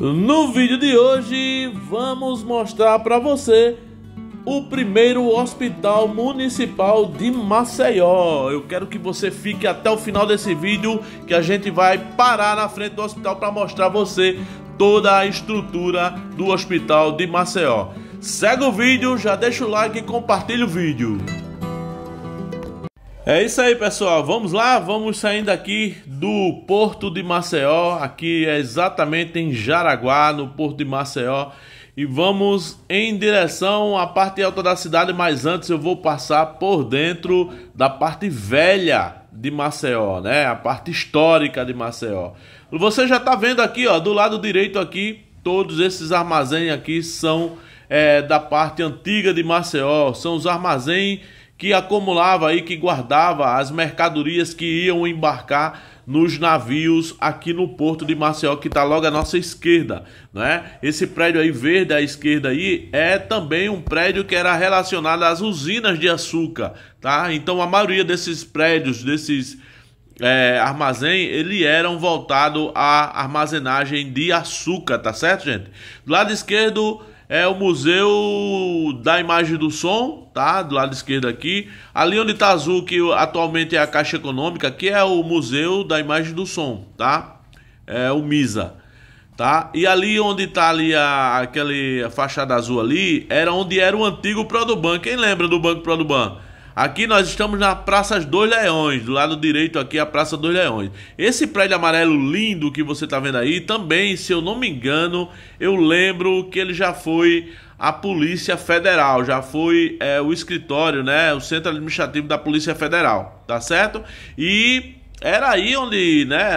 No vídeo de hoje vamos mostrar para você o primeiro hospital municipal de Maceió. Eu quero que você fique até o final desse vídeo que a gente vai parar na frente do hospital para mostrar você toda a estrutura do hospital de Maceió. Segue o vídeo, já deixa o like e compartilha o vídeo. É isso aí, pessoal. Vamos lá, vamos saindo aqui do Porto de Maceió, aqui é exatamente em Jaraguá, no Porto de Maceió, e vamos em direção à parte alta da cidade, mas antes eu vou passar por dentro da parte velha de Maceió, né? A parte histórica de Maceió. Você já está vendo aqui, ó, do lado direito aqui, todos esses armazéns aqui são é, da parte antiga de Maceió, são os armazéns que acumulava aí, que guardava as mercadorias que iam embarcar nos navios aqui no porto de Maceió, que está logo à nossa esquerda, né? Esse prédio aí verde à esquerda aí é também um prédio que era relacionado às usinas de açúcar, tá? Então a maioria desses prédios, desses é, armazém, ele eram voltado à armazenagem de açúcar, tá certo, gente? Do lado esquerdo é o Museu da Imagem do Som, tá? Do lado esquerdo aqui. Ali onde tá azul, que atualmente é a Caixa Econômica, aqui é o Museu da Imagem do Som, tá? É o MISA, tá? E ali onde tá ali a, aquele a fachada azul ali, era onde era o antigo Produban. Quem lembra do Banco Produban? Aqui nós estamos na Praça dos Leões, do lado direito aqui a Praça dos Leões. Esse prédio amarelo lindo que você está vendo aí, também, se eu não me engano, eu lembro que ele já foi a Polícia Federal, já foi é, o escritório, né, o Centro Administrativo da Polícia Federal, tá certo? E era aí onde, né,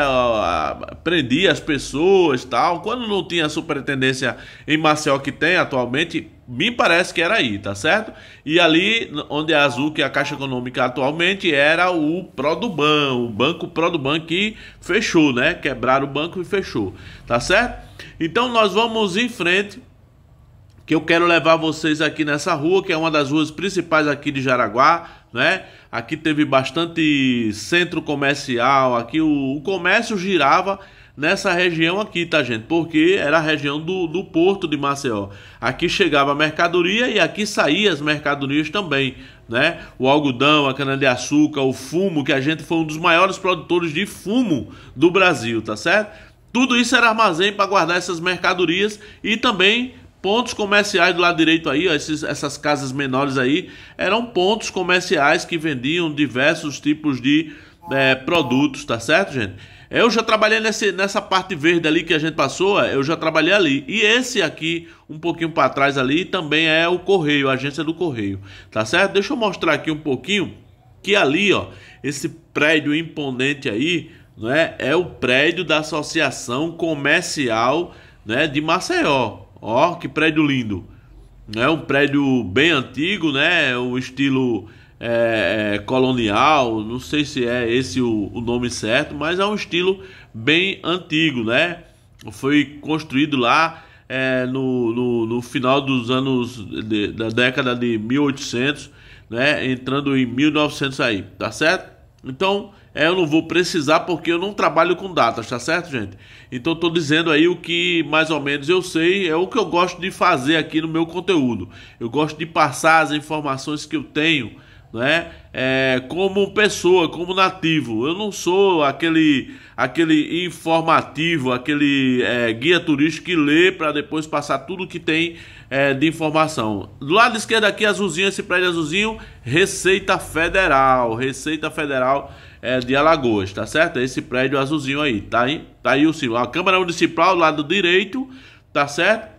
prendia as pessoas tal. Quando não tinha a superintendência em Marcel que tem atualmente, me parece que era aí, tá certo? E ali onde a Azul, que é a Caixa Econômica atualmente, era o Produban, o banco Produban que fechou, né? Quebraram o banco e fechou, tá certo? Então nós vamos em frente que eu quero levar vocês aqui nessa rua, que é uma das ruas principais aqui de Jaraguá, né? aqui teve bastante centro comercial, aqui o, o comércio girava nessa região aqui, tá gente? Porque era a região do, do porto de Maceió. Aqui chegava a mercadoria e aqui saía as mercadorias também, né? O algodão, a cana-de-açúcar, o fumo, que a gente foi um dos maiores produtores de fumo do Brasil, tá certo? Tudo isso era armazém para guardar essas mercadorias e também pontos comerciais do lado direito aí, ó, esses, essas casas menores aí, eram pontos comerciais que vendiam diversos tipos de é, produtos, tá certo, gente? Eu já trabalhei nesse, nessa parte verde ali que a gente passou, é, eu já trabalhei ali. E esse aqui, um pouquinho para trás ali, também é o correio, a agência do correio, tá certo? Deixa eu mostrar aqui um pouquinho que ali, ó, esse prédio imponente aí, não é? É o prédio da Associação Comercial, né, de Maceió, Ó, que prédio lindo. É um prédio bem antigo, né? O estilo é, é, colonial, não sei se é esse o, o, nome certo, mas é um estilo bem antigo, né? Foi construído lá é, no, no, no, final dos anos de, da década de 1800, né? Entrando em 1900 aí, tá certo? Então é, eu não vou precisar porque eu não trabalho com datas, tá certo, gente? Então estou dizendo aí o que mais ou menos eu sei, é o que eu gosto de fazer aqui no meu conteúdo. Eu gosto de passar as informações que eu tenho, né? É, como pessoa, como nativo. Eu não sou aquele, aquele informativo, aquele é, guia turístico que lê para depois passar tudo que tem é, de informação. Do lado esquerdo aqui, azulzinho, esse prédio azulzinho, Receita Federal. Receita Federal é, de Alagoas, tá certo? É esse prédio azulzinho aí, tá aí, tá aí o símbolo. A Câmara Municipal, lado direito, tá certo?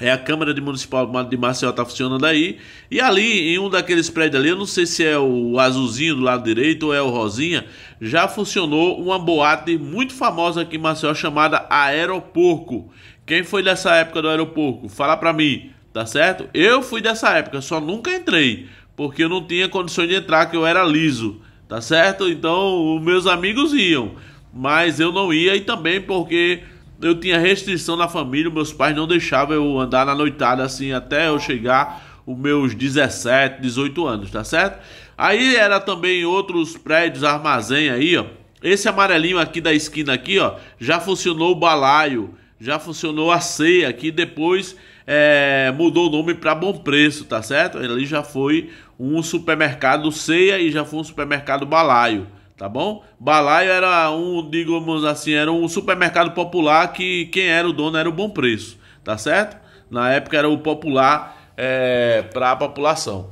É a Câmara de Municipal de Marcel tá funcionando aí. E ali, em um daqueles prédios ali, eu não sei se é o azulzinho do lado direito ou é o rosinha, já funcionou uma boate muito famosa aqui em Marcel chamada Aeroporco. Quem foi dessa época do Aeroporco? Fala pra mim, tá certo? Eu fui dessa época, só nunca entrei, porque eu não tinha condições de entrar, que eu era liso tá certo? Então, meus amigos iam, mas eu não ia e também porque eu tinha restrição na família, meus pais não deixavam eu andar na noitada assim até eu chegar os meus 17, 18 anos, tá certo? Aí era também outros prédios, armazém aí, ó. Esse amarelinho aqui da esquina aqui, ó, já funcionou o balaio, já funcionou a ceia aqui depois é, mudou o nome para Bom Preço, tá certo? Ele já foi um supermercado ceia e já foi um supermercado balaio, tá bom? Balaio era um, digamos assim, era um supermercado popular que quem era o dono era o Bom Preço, tá certo? Na época era o popular é, para a população,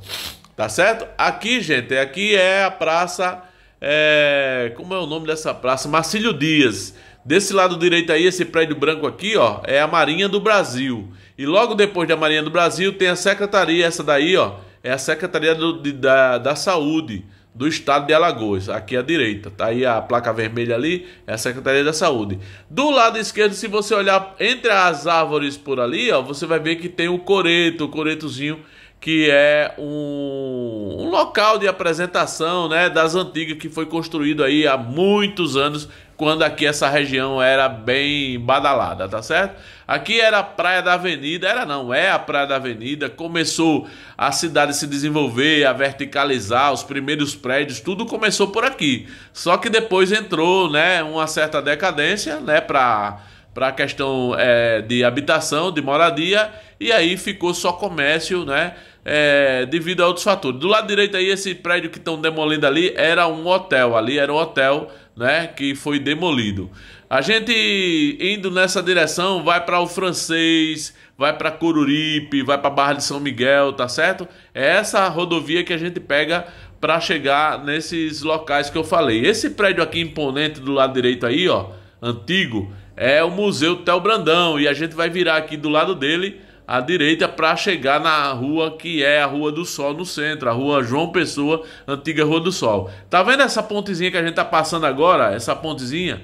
tá certo? Aqui, gente, aqui é a praça, é, como é o nome dessa praça? Marcílio Dias. Desse lado direito aí, esse prédio branco aqui, ó, é a Marinha do Brasil. E logo depois da Marinha do Brasil tem a Secretaria, essa daí, ó, é a Secretaria do, de, da, da Saúde do Estado de Alagoas, aqui à direita. Tá aí a placa vermelha ali, é a Secretaria da Saúde. Do lado esquerdo, se você olhar entre as árvores por ali, ó, você vai ver que tem o coreto, o coretozinho que é um, um, local de apresentação né, das antigas que foi construído aí há muitos anos, quando aqui essa região era bem badalada, tá certo? Aqui era a Praia da Avenida, era não, é a Praia da Avenida, começou a cidade se desenvolver, a verticalizar, os primeiros prédios, tudo começou por aqui. Só que depois entrou, né, uma certa decadência, né, para para a questão é, de habitação, de moradia, e aí ficou só comércio, né? é, devido a outros fatores. Do lado direito aí, esse prédio que estão demolindo ali era um hotel, ali era um hotel, né, que foi demolido. A gente indo nessa direção vai para o francês, vai para Coruripe, vai para Barra de São Miguel, tá certo? É essa rodovia que a gente pega para chegar nesses locais que eu falei. Esse prédio aqui imponente do lado direito aí, ó, antigo, é o Museu Tel Brandão e a gente vai virar aqui do lado dele à direita para chegar na rua que é a Rua do Sol no centro, a Rua João Pessoa, antiga Rua do Sol. Tá vendo essa pontezinha que a gente tá passando agora? Essa pontezinha?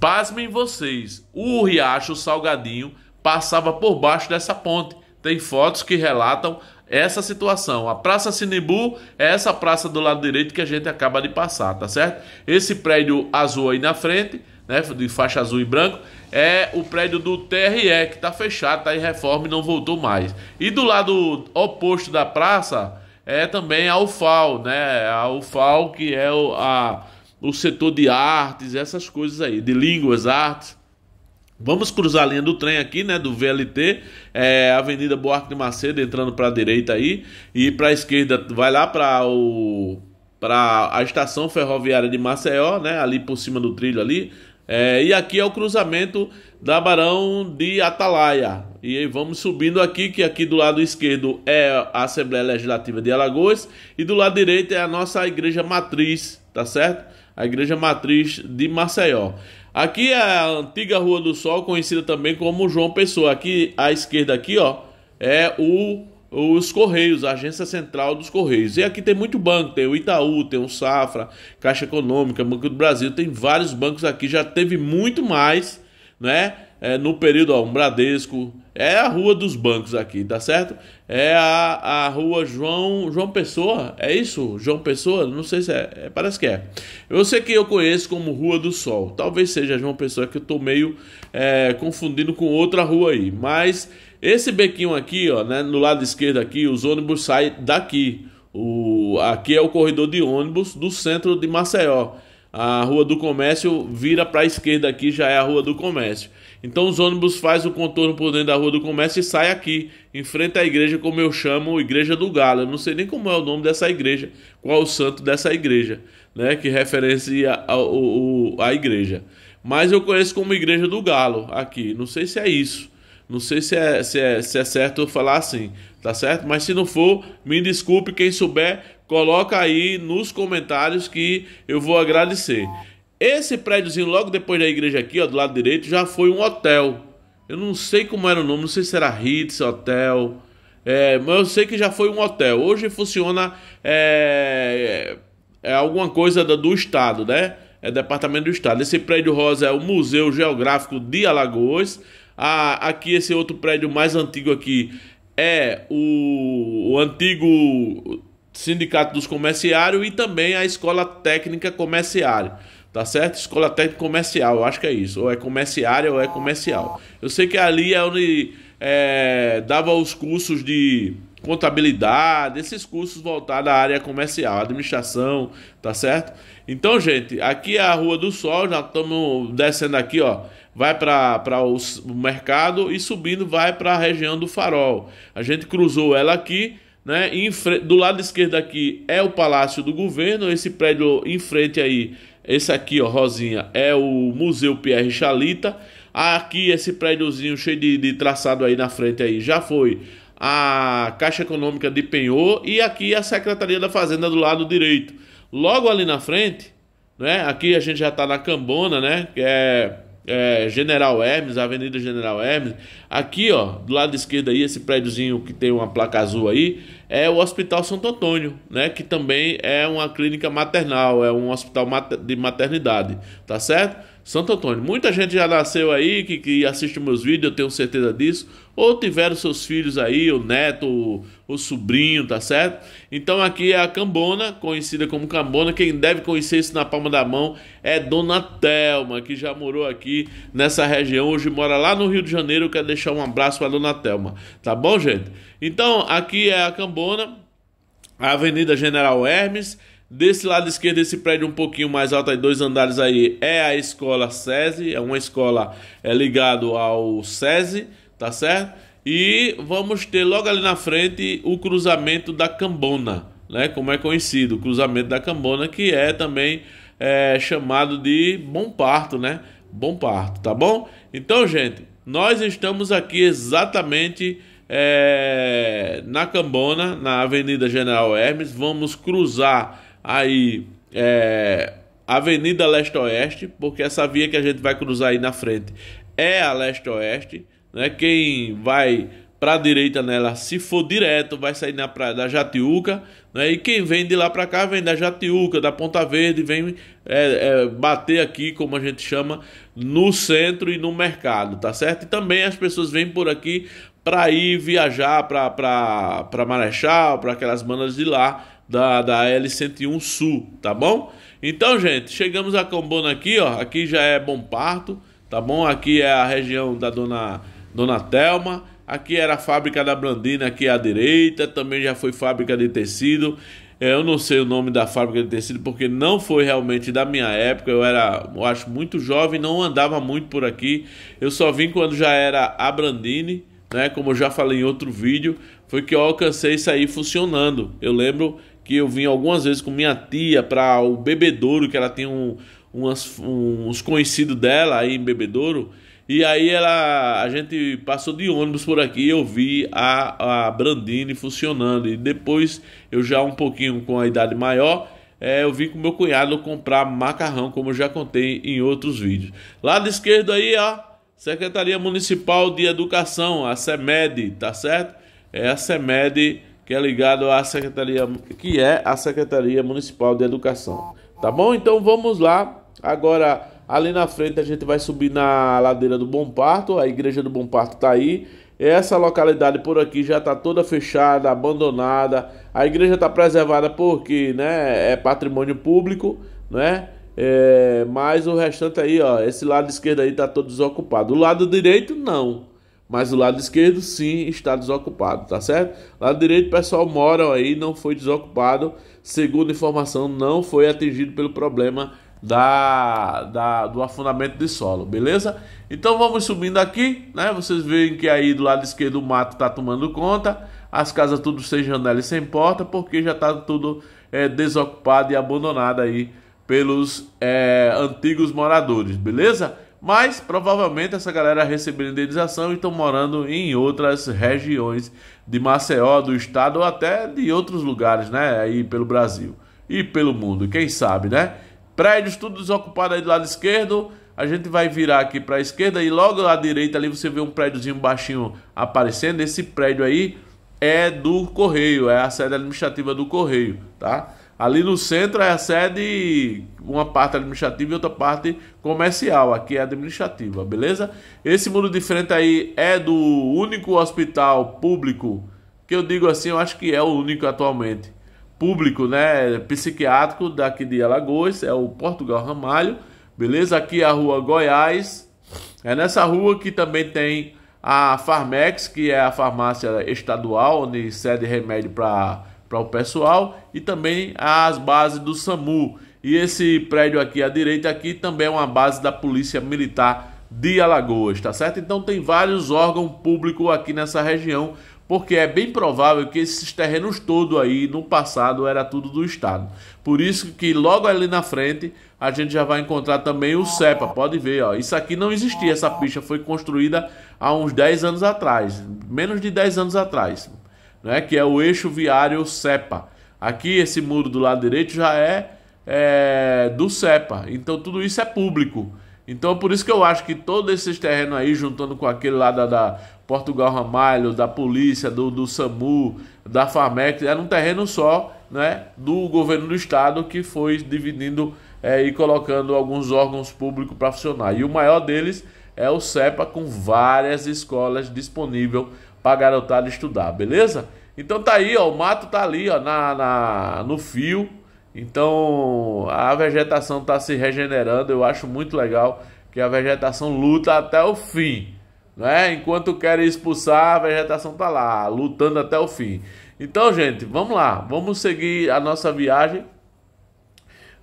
Pasmem vocês, o Riacho Salgadinho passava por baixo dessa ponte. Tem fotos que relatam essa situação. A Praça Sinibu é essa praça do lado direito que a gente acaba de passar, tá certo? Esse prédio azul aí na frente né, de faixa azul e branco, é o prédio do TRE, que está fechado, está em reforma e não voltou mais. E do lado oposto da praça é também a UFAL, né? A UFAL, que é o, a, o setor de artes, essas coisas aí, de línguas, artes. Vamos cruzar a linha do trem aqui, né? Do VLT, é, Avenida Buarque de Macedo, entrando para a direita aí. E para a esquerda, vai lá para o para a estação ferroviária de Maceió, né? Ali por cima do trilho ali, é, e aqui é o cruzamento da Barão de Atalaia. E vamos subindo aqui, que aqui do lado esquerdo é a Assembleia Legislativa de Alagoas e do lado direito é a nossa igreja matriz, tá certo? A igreja matriz de Maceió. Aqui é a antiga Rua do Sol, conhecida também como João Pessoa. Aqui à esquerda aqui, ó, é o os Correios, a agência central dos Correios. E aqui tem muito banco, tem o Itaú, tem o Safra, Caixa Econômica, Banco do Brasil, tem vários bancos aqui, já teve muito mais, né? É, no período, ó, um Bradesco, é a rua dos bancos aqui, tá certo? É a, a rua João João Pessoa, é isso? João Pessoa? Não sei se é, é, parece que é. Eu sei que eu conheço como Rua do Sol, talvez seja João Pessoa que eu tô meio é, confundindo com outra rua aí, mas esse bequinho aqui, ó, né, no lado esquerdo aqui, os ônibus saem daqui. O, aqui é o corredor de ônibus do centro de Maceió. A Rua do Comércio vira para a esquerda aqui, já é a Rua do Comércio. Então os ônibus faz o contorno por dentro da Rua do Comércio e sai aqui, em frente à igreja, como eu chamo, Igreja do Galo. Eu não sei nem como é o nome dessa igreja, qual é o santo dessa igreja, né, que referencia a, a, a igreja. Mas eu conheço como Igreja do Galo aqui, não sei se é isso. Não sei se é, se é, se é certo eu falar assim, tá certo? Mas se não for, me desculpe. Quem souber, coloca aí nos comentários que eu vou agradecer. Esse prédiozinho logo depois da igreja aqui, ó, do lado direito, já foi um hotel. Eu não sei como era o nome, não sei se era Ritz Hotel, é, mas eu sei que já foi um hotel. Hoje funciona é, é, é alguma coisa do, do estado, né? É departamento do estado. Esse prédio rosa é o Museu Geográfico de Alagoas. A, ah, aqui esse outro prédio mais antigo aqui é o, o antigo Sindicato dos Comerciários e também a Escola Técnica Comerciária. Tá certo? Escola Técnica Comercial, eu acho que é isso. Ou é comerciária ou é comercial. Eu sei que ali é onde é, dava os cursos de contabilidade, esses cursos voltados à área comercial, administração, tá certo? Então, gente, aqui é a Rua do Sol, já estamos descendo aqui, ó vai para o mercado e subindo vai para a região do farol. A gente cruzou ela aqui, né? do lado esquerdo aqui é o Palácio do Governo, esse prédio em frente aí, esse aqui, ó, Rosinha, é o Museu Pierre Chalita. Aqui esse prédiozinho cheio de, de traçado aí na frente aí, já foi a Caixa Econômica de Penhor e aqui a Secretaria da Fazenda do lado direito. Logo ali na frente, né? Aqui a gente já está na Cambona, né? Que é é, General Hermes, Avenida General Hermes. Aqui, ó, do lado esquerdo aí, esse prédiozinho que tem uma placa azul aí, é o Hospital Santo Antônio, né? Que também é uma clínica maternal, é um hospital de maternidade, tá certo? Santo Antônio. Muita gente já nasceu aí que, que assiste meus vídeos, eu tenho certeza disso. Ou tiveram seus filhos aí, o neto, o, o sobrinho, tá certo? Então aqui é a Cambona, conhecida como Cambona. Quem deve conhecer isso na palma da mão é Dona Telma, que já morou aqui nessa região. Hoje mora lá no Rio de Janeiro. Eu quero deixar um abraço para Dona Telma, tá bom, gente? Então aqui é a Cambona, a Avenida General Hermes Desse lado esquerdo, esse prédio um pouquinho mais alto, aí dois andares aí, é a escola SESI, é uma escola é, ligado ao SESI, tá certo? E vamos ter logo ali na frente o cruzamento da Cambona, né? Como é conhecido, o cruzamento da Cambona, que é também é, chamado de Bom Parto, né? Bom Parto, tá bom? Então, gente, nós estamos aqui exatamente... É, na Cambona, na Avenida General Hermes, vamos cruzar aí é, Avenida Leste-Oeste, porque essa via que a gente vai cruzar aí na frente é a Leste-Oeste, né? Quem vai para a direita nela, se for direto, vai sair na praia da Jatiuca, né? E quem vem de lá para cá vem da Jatiuca, da Ponta Verde, vem é, é, bater aqui, como a gente chama, no centro e no mercado, tá certo? E também as pessoas vêm por aqui para ir viajar para Marechal, para aquelas manas de lá, da, da L101 Sul, tá bom? Então, gente, chegamos a Cambona aqui, ó. Aqui já é Bom Parto, tá bom? Aqui é a região da Dona, Dona Telma. Aqui era a fábrica da Brandina, aqui à direita. Também já foi fábrica de tecido. É, eu não sei o nome da fábrica de tecido porque não foi realmente da minha época. Eu era, eu acho, muito jovem, não andava muito por aqui. Eu só vim quando já era a Brandini, né? Como eu já falei em outro vídeo, foi que eu alcancei isso aí funcionando. Eu lembro que eu vim algumas vezes com minha tia para o bebedouro, que ela tem um, umas, uns conhecidos dela aí em bebedouro. E aí ela, a gente passou de ônibus por aqui eu vi a, a Brandini funcionando. E depois, eu já um pouquinho com a idade maior, é, eu vim com meu cunhado comprar macarrão, como eu já contei em outros vídeos. Lado esquerdo aí, ó, Secretaria Municipal de Educação, a SEMED, tá certo? É a SEMED que é ligado à Secretaria, que é a Secretaria Municipal de Educação. Tá bom? Então vamos lá. Agora, ali na frente a gente vai subir na ladeira do Bom Parto, a igreja do Bom Parto tá aí. Essa localidade por aqui já está toda fechada, abandonada. A igreja está preservada porque, né, é patrimônio público, né? É, mas o restante aí, ó, esse lado esquerdo aí tá todo desocupado. O lado direito não, mas o lado esquerdo sim está desocupado, tá certo? Lado direito, pessoal, moram aí, não foi desocupado, segundo informação, não foi atingido pelo problema da, da, do afundamento de solo, beleza? Então vamos subindo aqui, né? Vocês veem que aí do lado esquerdo o mato está tomando conta, as casas tudo sem janela e sem porta, porque já está tudo é, desocupado e abandonado aí pelos é, antigos moradores, beleza? Mas provavelmente essa galera é recebeu indenização e estão morando em outras regiões de Maceió, do estado ou até de outros lugares, né? Aí pelo Brasil e pelo mundo, quem sabe, né? Prédios tudo desocupado aí do lado esquerdo. A gente vai virar aqui para a esquerda e logo à direita ali você vê um prédiozinho baixinho aparecendo. Esse prédio aí é do Correio, é a sede administrativa do Correio, tá? Ali no centro é a sede, uma parte administrativa e outra parte comercial. Aqui é administrativa, beleza? Esse muro de frente aí é do único hospital público, que eu digo assim, eu acho que é o único atualmente, público, né? Psiquiátrico daqui de Alagoas, é o Portugal Ramalho, beleza? Aqui é a rua Goiás. É nessa rua que também tem a Farmex, que é a farmácia estadual, onde cede remédio para para o pessoal e também as bases do SAMU. E esse prédio aqui à direita aqui também é uma base da Polícia Militar de Alagoas, tá certo? Então tem vários órgãos públicos aqui nessa região, porque é bem provável que esses terrenos todo aí no passado era tudo do estado. Por isso que logo ali na frente a gente já vai encontrar também o CEPA, pode ver, ó. Isso aqui não existia, essa pista foi construída há uns 10 anos atrás, menos de 10 anos atrás né, que é o eixo viário SEPA. Aqui, esse muro do lado direito já é, é do SEPA, então tudo isso é público. Então, por isso que eu acho que todos esses terrenos aí, juntando com aquele lá da, da Portugal Ramalho, da polícia, do, do SAMU, da FAMEC, era um terreno só né, do governo do estado que foi dividindo é, e colocando alguns órgãos públicos para funcionar. E o maior deles é o SEPA, com várias escolas disponíveis pra garotada estudar, beleza? Então tá aí, ó, o mato tá ali, ó, na, na, no fio. Então a vegetação tá se regenerando, eu acho muito legal que a vegetação luta até o fim, né? Enquanto querem expulsar, a vegetação tá lá, lutando até o fim. Então, gente, vamos lá, vamos seguir a nossa viagem.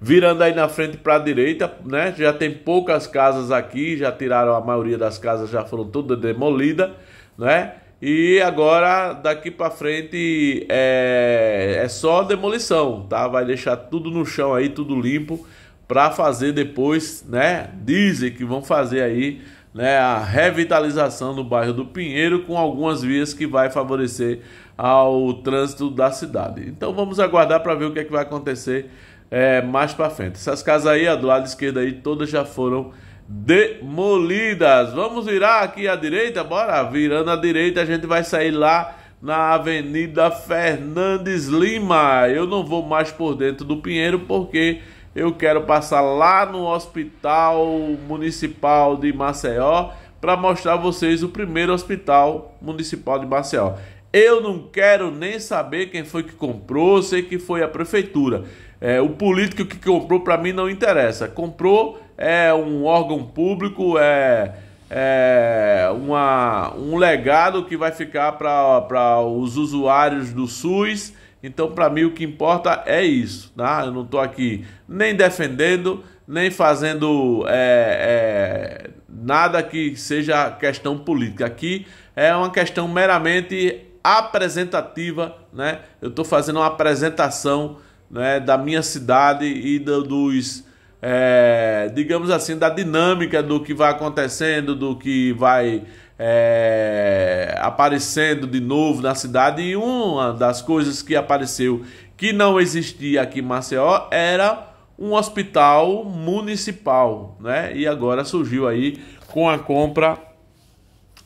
Virando aí na frente para a direita, né? Já tem poucas casas aqui, já tiraram a maioria das casas, já foram todas demolidas, né? E agora, daqui para frente, é, é só demolição, tá? Vai deixar tudo no chão aí, tudo limpo, para fazer depois, né? Dizem que vão fazer aí né, a revitalização do bairro do Pinheiro com algumas vias que vai favorecer ao trânsito da cidade. Então vamos aguardar para ver o que, é que vai acontecer é, mais para frente. Essas casas aí, ó, do lado esquerdo aí, todas já foram demolidas. Vamos virar aqui à direita, bora? Virando à direita, a gente vai sair lá na Avenida Fernandes Lima. Eu não vou mais por dentro do Pinheiro porque eu quero passar lá no Hospital Municipal de Maceió para mostrar a vocês o primeiro Hospital Municipal de Maceió. Eu não quero nem saber quem foi que comprou, sei que foi a prefeitura. É, o político que comprou para mim não interessa. Comprou é um órgão público, é, é uma, um legado que vai ficar para os usuários do SUS. Então, para mim, o que importa é isso. Tá? Eu não estou aqui nem defendendo, nem fazendo é, é, nada que seja questão política. Aqui é uma questão meramente apresentativa. Né? Eu estou fazendo uma apresentação né, da minha cidade e do, dos é, digamos assim, da dinâmica do que vai acontecendo, do que vai é, aparecendo de novo na cidade. E uma das coisas que apareceu que não existia aqui em Maceió era um hospital municipal, né? E agora surgiu aí com a compra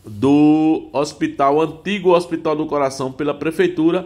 do hospital antigo Hospital do Coração pela prefeitura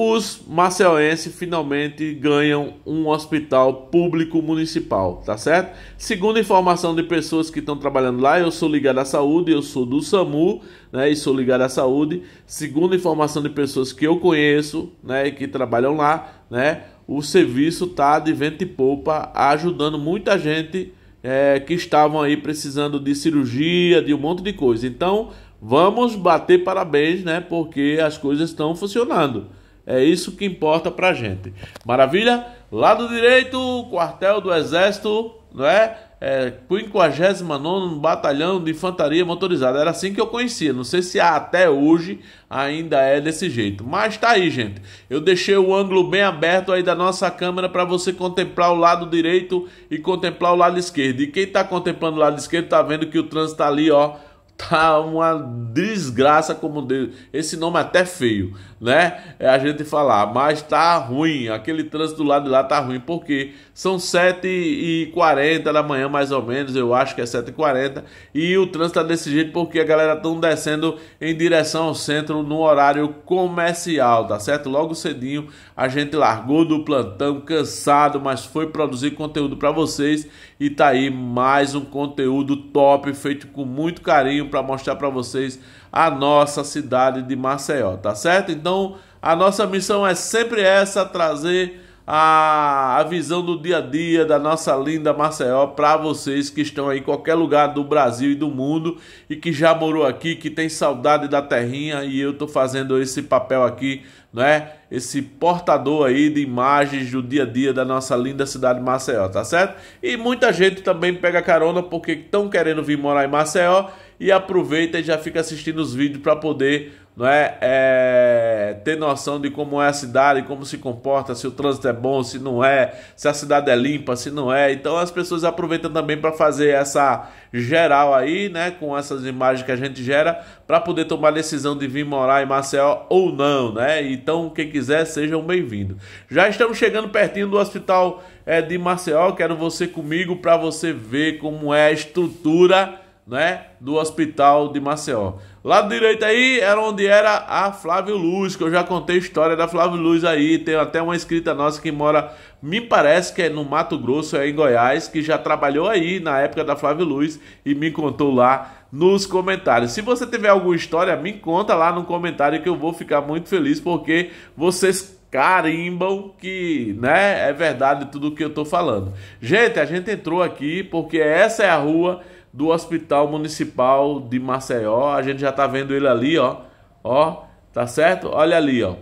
os marcelenses finalmente ganham um hospital público municipal, tá certo? Segundo informação de pessoas que estão trabalhando lá, eu sou ligado à saúde, eu sou do SAMU, né, e sou ligado à saúde. Segundo informação de pessoas que eu conheço, né, e que trabalham lá, né, o serviço tá de vento e poupa, ajudando muita gente é, que estavam aí precisando de cirurgia, de um monte de coisa. Então, vamos bater parabéns, né, porque as coisas estão funcionando. É isso que importa pra gente. Maravilha? Lado direito, quartel do Exército, não é? é 59 Batalhão de Infantaria Motorizada. Era assim que eu conhecia. Não sei se até hoje ainda é desse jeito. Mas tá aí, gente. Eu deixei o ângulo bem aberto aí da nossa câmera para você contemplar o lado direito e contemplar o lado esquerdo. E quem tá contemplando o lado esquerdo tá vendo que o trânsito tá ali, ó tá uma desgraça como Deus. Esse nome é até feio, né? É a gente falar, mas tá ruim. Aquele trânsito do lado de lá tá ruim, porque são 7h40 da manhã, mais ou menos. Eu acho que é 7h40. E o trânsito tá desse jeito porque a galera tão descendo em direção ao centro no horário comercial, tá certo? Logo cedinho a gente largou do plantão, cansado, mas foi produzir conteúdo para vocês. E tá aí mais um conteúdo top, feito com muito carinho para mostrar para vocês a nossa cidade de Maceió, tá certo? Então, a nossa missão é sempre essa, trazer a, a visão do dia a dia da nossa linda Maceió para vocês que estão aí em qualquer lugar do Brasil e do mundo e que já morou aqui, que tem saudade da terrinha e eu tô fazendo esse papel aqui, é? Esse portador aí de imagens do dia a dia da nossa linda cidade de Maceió, tá certo? E muita gente também pega carona porque estão querendo vir morar em Maceió e aproveita e já fica assistindo os vídeos para poder não é, é, ter noção de como é a cidade, como se comporta, se o trânsito é bom, se não é, se a cidade é limpa, se não é. Então as pessoas aproveitam também para fazer essa geral aí, né, com essas imagens que a gente gera, para poder tomar a decisão de vir morar em Maceió ou não, né? Então quem quiser sejam bem-vindos. Já estamos chegando pertinho do hospital é, de Maceió. Quero você comigo para você ver como é a estrutura né, do hospital de Maceió. Lado direito aí era onde era a Flávio Luz, que eu já contei a história da Flávio Luz aí. Tem até uma escrita nossa que mora, me parece que é no Mato Grosso, é em Goiás, que já trabalhou aí na época da Flávio Luz e me contou lá nos comentários. Se você tiver alguma história, me conta lá no comentário que eu vou ficar muito feliz porque vocês carimbam que, né, é verdade tudo que eu tô falando. Gente, a gente entrou aqui porque essa é a rua do Hospital Municipal de Maceió. A gente já tá vendo ele ali, ó. Ó, tá certo? Olha ali, ó.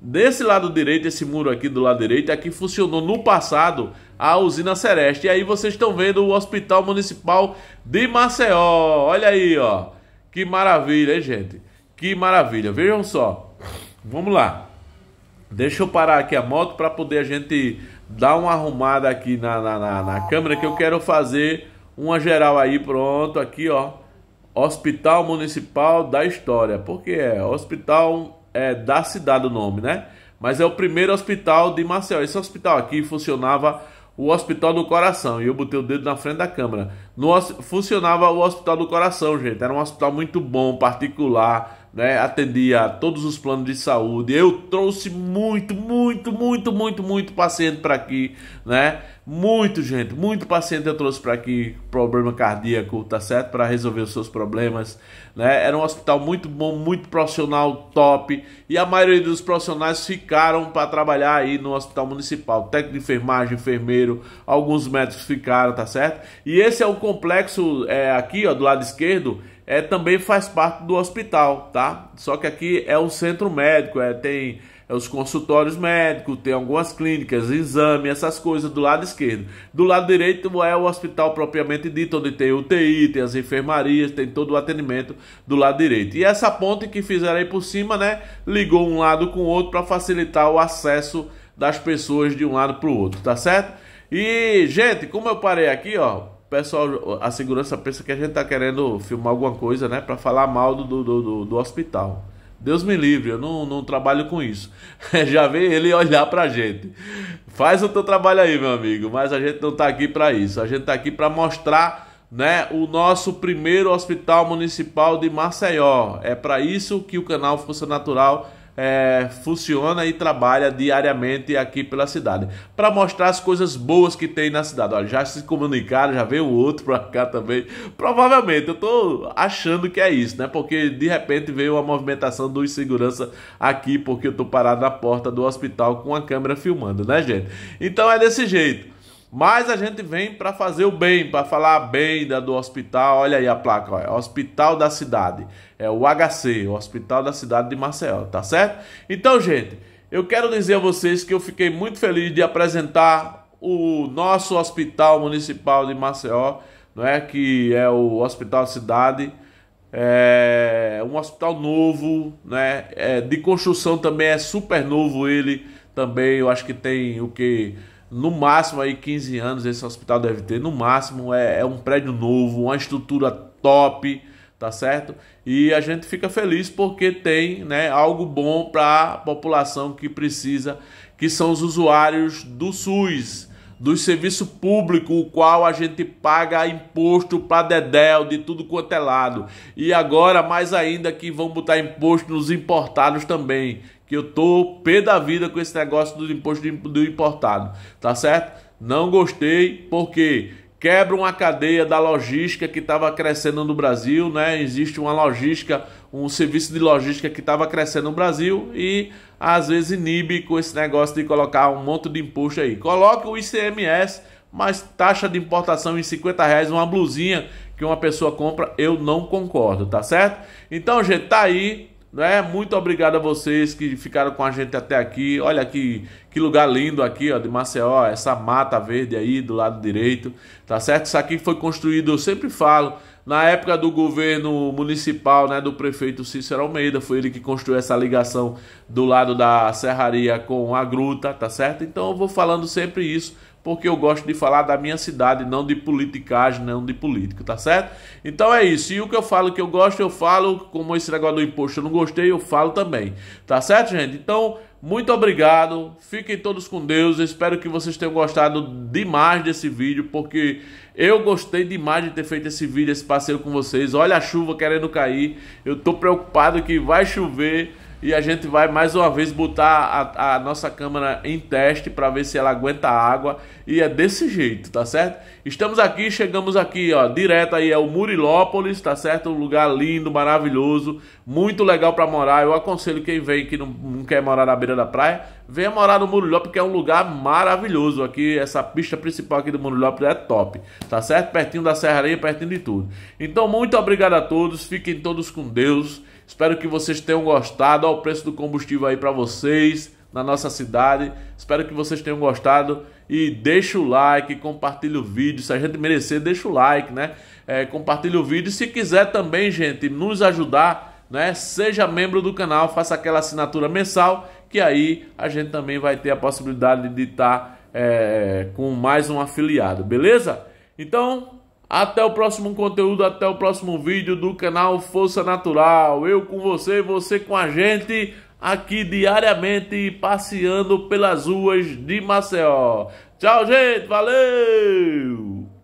Desse lado direito, esse muro aqui do lado direito, aqui é funcionou no passado a usina Sereste. E aí vocês estão vendo o Hospital Municipal de Maceió. Olha aí, ó. Que maravilha, hein, gente? Que maravilha. Vejam só. Vamos lá. Deixa eu parar aqui a moto para poder a gente dar uma arrumada aqui na, na, na, na câmera que eu quero fazer uma geral aí, pronto, aqui ó. Hospital Municipal da História. Porque é hospital é, da cidade o nome, né? Mas é o primeiro hospital de Marcel Esse hospital aqui funcionava o Hospital do Coração. E eu botei o dedo na frente da câmera. No, funcionava o Hospital do Coração, gente. Era um hospital muito bom, particular né, atendia todos os planos de saúde. Eu trouxe muito, muito, muito, muito, muito paciente para aqui, né? Muito gente, muito paciente eu trouxe para aqui, problema cardíaco, tá certo? Para resolver os seus problemas, né? Era um hospital muito bom, muito profissional, top, e a maioria dos profissionais ficaram para trabalhar aí no hospital municipal. Técnico de enfermagem, enfermeiro, alguns médicos ficaram, tá certo? E esse é o complexo é, aqui, ó, do lado esquerdo, é, também faz parte do hospital, tá? Só que aqui é o centro médico, é, tem é os consultórios médicos, tem algumas clínicas, exame, essas coisas do lado esquerdo. Do lado direito é o hospital propriamente dito, onde tem UTI, tem as enfermarias, tem todo o atendimento do lado direito. E essa ponte que fizeram aí por cima, né, ligou um lado com o outro para facilitar o acesso das pessoas de um lado para o outro, tá certo? E, gente, como eu parei aqui, ó, pessoal, a segurança pensa que a gente tá querendo filmar alguma coisa, né? Para falar mal do, do, do, do, hospital. Deus me livre, eu não, não trabalho com isso. Já vem ele olhar pra gente. Faz o teu trabalho aí, meu amigo, mas a gente não tá aqui para isso. A gente tá aqui para mostrar, né, o nosso primeiro hospital municipal de Maceió. É para isso que o canal Força Natural é, funciona e trabalha diariamente aqui pela cidade para mostrar as coisas boas que tem na cidade. Olha, já se comunicaram, já veio outro para cá também. Provavelmente, eu estou achando que é isso, né? Porque de repente veio uma movimentação dos insegurança aqui, porque eu estou parado na porta do hospital com a câmera filmando, né, gente? Então é desse jeito. Mas a gente vem para fazer o bem, para falar bem da, do hospital. Olha aí a placa, é olha, Hospital da Cidade. É o HC, o Hospital da Cidade de Maceió, tá certo? Então, gente, eu quero dizer a vocês que eu fiquei muito feliz de apresentar o nosso Hospital Municipal de Maceió, não é que é o Hospital da Cidade. É um hospital novo, né? É, de construção também é super novo ele também. Eu acho que tem o que no máximo aí 15 anos esse hospital deve ter, no máximo é, é, um prédio novo, uma estrutura top, tá certo? E a gente fica feliz porque tem né, algo bom para a população que precisa, que são os usuários do SUS, do serviço público, o qual a gente paga imposto para dedéu de tudo quanto é lado. E agora mais ainda que vão botar imposto nos importados também, que eu tô pé da vida com esse negócio do imposto do importado, tá certo? Não gostei, porque quebra uma cadeia da logística que estava crescendo no Brasil, né? Existe uma logística, um serviço de logística que estava crescendo no Brasil e às vezes inibe com esse negócio de colocar um monte de imposto aí. Coloca o ICMS, mas taxa de importação em 50 reais, uma blusinha que uma pessoa compra, eu não concordo, tá certo? Então, gente, tá aí né? Muito obrigado a vocês que ficaram com a gente até aqui. Olha que, que lugar lindo aqui, ó, de Maceió, essa mata verde aí do lado direito, tá certo? Isso aqui foi construído, eu sempre falo, na época do governo municipal, né, do prefeito Cícero Almeida, foi ele que construiu essa ligação do lado da serraria com a gruta, tá certo? Então eu vou falando sempre isso porque eu gosto de falar da minha cidade, não de politicagem, não de político, tá certo? Então é isso. E o que eu falo que eu gosto, eu falo, como esse negócio do imposto eu não gostei, eu falo também. Tá certo, gente? Então, muito obrigado. Fiquem todos com Deus. Espero que vocês tenham gostado demais desse vídeo, porque eu gostei demais de ter feito esse vídeo, esse passeio com vocês. Olha a chuva querendo cair. Eu tô preocupado que vai chover e a gente vai mais uma vez botar a, a nossa câmera em teste para ver se ela aguenta água e é desse jeito, tá certo? Estamos aqui, chegamos aqui, ó, direto aí é o Murilópolis, tá certo? Um lugar lindo, maravilhoso, muito legal para morar. Eu aconselho quem vem que não, não, quer morar na beira da praia, venha morar no Murilópolis, que é um lugar maravilhoso aqui. Essa pista principal aqui do Murilópolis é top, tá certo? Pertinho da serraria, pertinho de tudo. Então, muito obrigado a todos, fiquem todos com Deus. Espero que vocês tenham gostado. Olha o preço do combustível aí para vocês na nossa cidade. Espero que vocês tenham gostado e deixa o like, compartilha o vídeo. Se a gente merecer, deixa o like, né? É, compartilha o vídeo. Se quiser também, gente, nos ajudar, né? Seja membro do canal, faça aquela assinatura mensal, que aí a gente também vai ter a possibilidade de estar tá, é, com mais um afiliado, beleza? Então, até o próximo conteúdo, até o próximo vídeo do canal Força Natural. Eu com você, você com a gente, aqui diariamente passeando pelas ruas de Maceió. Tchau, gente, valeu!